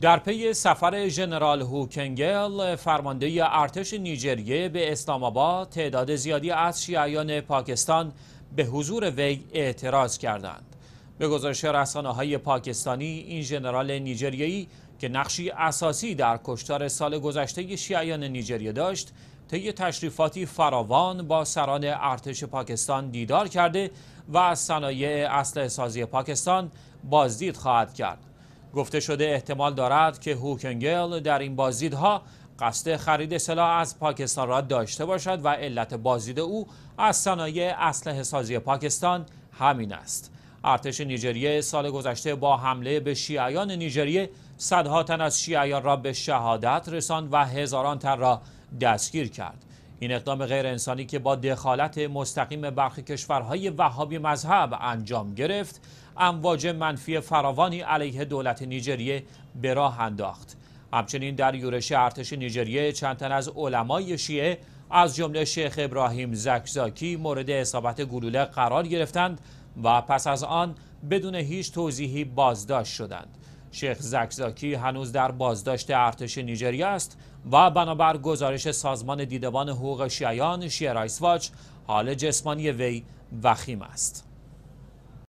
در پی سفر ژنرال هوکنگل فرمانده ارتش نیجریه به اسلام تعداد زیادی از شیعیان پاکستان به حضور وی اعتراض کردند به گزارش رسانه های پاکستانی این ژنرال نیجریه‌ای که نقشی اساسی در کشتار سال گذشته شیعیان نیجریه داشت طی تشریفاتی فراوان با سران ارتش پاکستان دیدار کرده و از صنایع سازی پاکستان بازدید خواهد کرد گفته شده احتمال دارد که هوکنگل در این بازدیدها قصد خرید سلاح از پاکستان را داشته باشد و علت بازدید او از صنایع اسلحه سازی پاکستان همین است ارتش نیجریه سال گذشته با حمله به شیعیان نیجریه صدها تن از شیعیان را به شهادت رساند و هزاران تن را دستگیر کرد این اقدام غیر انسانی که با دخالت مستقیم برخی کشورهای وهابی مذهب انجام گرفت امواج منفی فراوانی علیه دولت نیجریه به راه انداخت همچنین در یورش ارتش نیجریه چند تن از علمای شیعه از جمله شیخ ابراهیم زکزاکی مورد اصابت گلوله قرار گرفتند و پس از آن بدون هیچ توضیحی بازداشت شدند شیخ زکزاکی هنوز در بازداشت ارتش نیجریه است و بنابر گزارش سازمان دیدبان حقوق شیعان شیعه حال جسمانی وی وخیم است.